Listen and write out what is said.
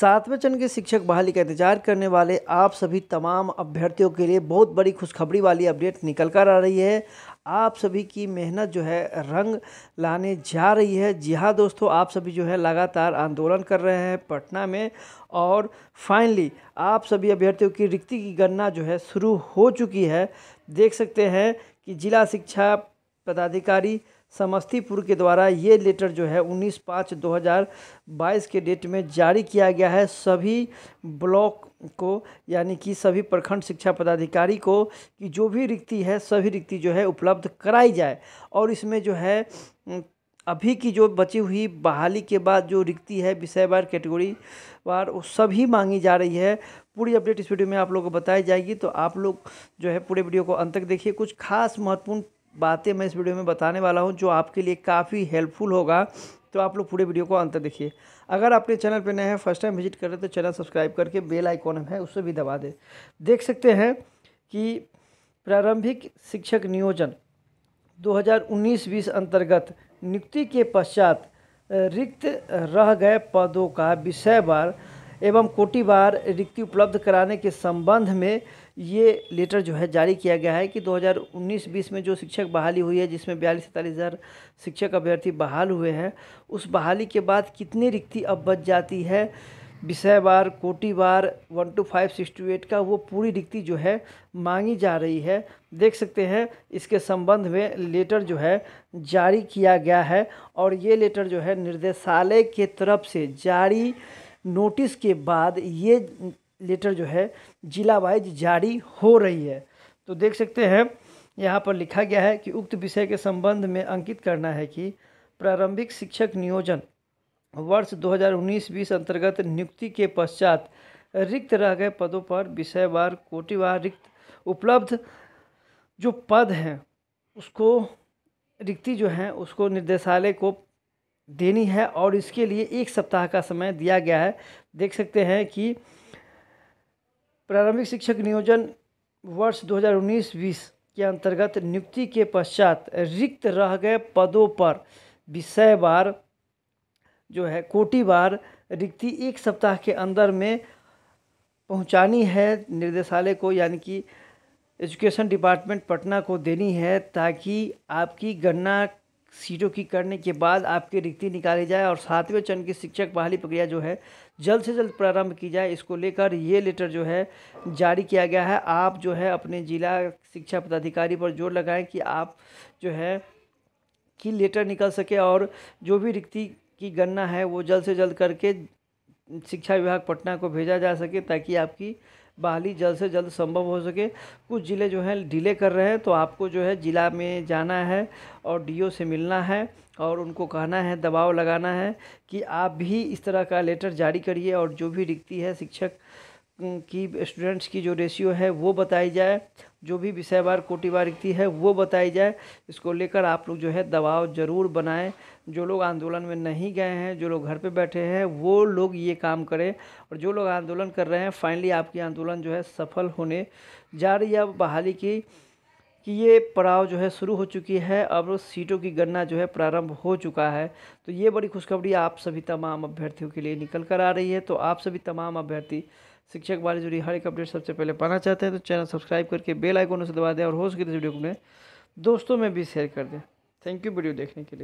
सातवें चरण के शिक्षक बहाली का इंतजार करने वाले आप सभी तमाम अभ्यर्थियों के लिए बहुत बड़ी खुशखबरी वाली अपडेट निकल कर आ रही है आप सभी की मेहनत जो है रंग लाने जा रही है जी हाँ दोस्तों आप सभी जो है लगातार आंदोलन कर रहे हैं पटना में और फाइनली आप सभी अभ्यर्थियों की रिक्ति की गणना जो है शुरू हो चुकी है देख सकते हैं कि जिला शिक्षा पदाधिकारी समस्तीपुर के द्वारा ये लेटर जो है 19 पाँच 2022 के डेट में जारी किया गया है सभी ब्लॉक को यानी कि सभी प्रखंड शिक्षा पदाधिकारी को कि जो भी रिक्ति है सभी रिक्ति जो है उपलब्ध कराई जाए और इसमें जो है अभी की जो बची हुई बहाली के बाद जो रिक्ति है विषय बार कैटेगरी बार वो सभी मांगी जा रही है पूरी अपडेट इस वीडियो में आप लोगों को बताई जाएगी तो आप लोग जो है पूरे वीडियो को अंत तक देखिए कुछ खास महत्वपूर्ण बातें मैं इस वीडियो में बताने वाला हूँ जो आपके लिए काफ़ी हेल्पफुल होगा तो आप लोग पूरे वीडियो को अंत देखिए अगर आपने चैनल पर नए हैं फर्स्ट टाइम विजिट करें तो चैनल सब्सक्राइब करके बेल आइकॉन है उसे भी दबा दें देख सकते हैं कि प्रारंभिक शिक्षक नियोजन 2019-20 अंतर्गत नियुक्ति के पश्चात रिक्त रह गए पदों का विषयवार एवं कोटिवार रिक्ति उपलब्ध कराने के संबंध में ये लेटर जो है जारी किया गया है कि 2019-20 में जो शिक्षक बहाली हुई है जिसमें बयालीस सैंतालीस हज़ार शिक्षक अभ्यर्थी बहाल हुए हैं उस बहाली के बाद कितनी रिक्ति अब बच जाती है विषय बार कोटि बार one two five six two eight का वो पूरी रिक्ति जो है मांगी जा रही है देख सकते हैं इसके संबंध में लेटर जो है जारी किया गया है और ये लेटर जो है निर्देशालय के तरफ से जारी नोटिस के बाद ये लेटर जो है जिला वाइज जारी हो रही है तो देख सकते हैं यहाँ पर लिखा गया है कि उक्त विषय के संबंध में अंकित करना है कि प्रारंभिक शिक्षक नियोजन वर्ष 2019-20 अंतर्गत नियुक्ति के पश्चात रिक्त रह गए पदों पर विषयवार कोटिवार रिक्त उपलब्ध जो पद हैं उसको रिक्ति जो है उसको निर्देशालय को देनी है और इसके लिए एक सप्ताह का समय दिया गया है देख सकते हैं कि प्रारंभिक शिक्षक नियोजन वर्ष 2019-20 के अंतर्गत नियुक्ति के पश्चात रिक्त रह गए पदों पर विषय बार जो है बार रिक्ति एक सप्ताह के अंदर में पहुंचानी है निर्देशालय को यानी कि एजुकेशन डिपार्टमेंट पटना को देनी है ताकि आपकी गणना सीटों की करने के बाद आपकी रिक्ति निकाली जाए और सातवें चरण की शिक्षक बहाली प्रक्रिया जो है जल्द से जल्द प्रारंभ की जाए इसको लेकर ये लेटर जो है जारी किया गया है आप जो है अपने जिला शिक्षा पदाधिकारी पर जोर लगाएं कि आप जो है कि लेटर निकल सके और जो भी रिक्ति की गणना है वो जल्द से जल्द करके शिक्षा विभाग पटना को भेजा जा सके ताकि आपकी बहाली जल्द से जल्द संभव हो सके कुछ ज़िले जो हैं डिले कर रहे हैं तो आपको जो है ज़िला में जाना है और डीओ से मिलना है और उनको कहना है दबाव लगाना है कि आप भी इस तरह का लेटर जारी करिए और जो भी रिक्ति है शिक्षक की स्टूडेंट्स की जो रेशियो है वो बताई जाए जो भी विषयवार कोटिवारिकती है वो बताई जाए इसको लेकर आप लोग जो है दबाव ज़रूर बनाएं जो लोग आंदोलन में नहीं गए हैं जो लोग घर पे बैठे हैं वो लोग ये काम करें और जो लोग आंदोलन कर रहे हैं फाइनली आपकी आंदोलन जो है सफल होने जा रही है बहाली की कि ये पड़ाव जो है शुरू हो चुकी है अब सीटों की गणना जो है प्रारंभ हो चुका है तो ये बड़ी खुशखबरी आप सभी तमाम अभ्यर्थियों के लिए निकल कर आ रही है तो आप सभी तमाम अभ्यर्थी शिक्षक बारे जुड़ी हर एक अपडेट सबसे पहले पाना चाहते हैं तो चैनल सब्सक्राइब करके बेल आइकन उसे दबा दें और हो सके तो वीडियो को अपने दोस्तों में भी शेयर कर दें थैंक यू वीडियो देखने के लिए